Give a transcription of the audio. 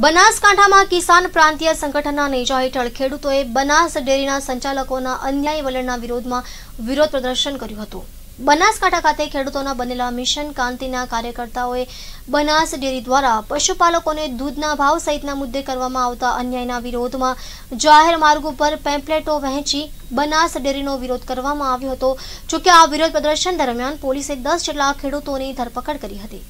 બનાસકાંઠામાં કિસાન પ્રાંતીય સંગઠનના નેજા હેઠળ ખેડૂતોએ બનાસ ડેરીના સંચાલકોના અન્યાય વલણના વિરોધમાં વિરોધ પ્રદર્શન કર્યું હતું બનાસકાંઠા ખાતે ખેડૂતોના બનેલા મિશન કાંતિના કાર્યકર્તાઓએ બનાસ ડેરી દ્વારા પશુપાલકોને દૂધના ભાવ સહિતના મુદ્દે કરવામાં આવતા અન્યાયના વિરોધમાં જાહેર માર્ગ ઉપર પેમ્પલેટો વહેંચી બનાસ ડેરીનો વિરોધ કરવામાં આવ્યો હતો જોકે આ વિરોધ પ્રદર્શન દરમિયાન પોલીસે દસ જેટલા ખેડૂતોની ધરપકડ કરી હતી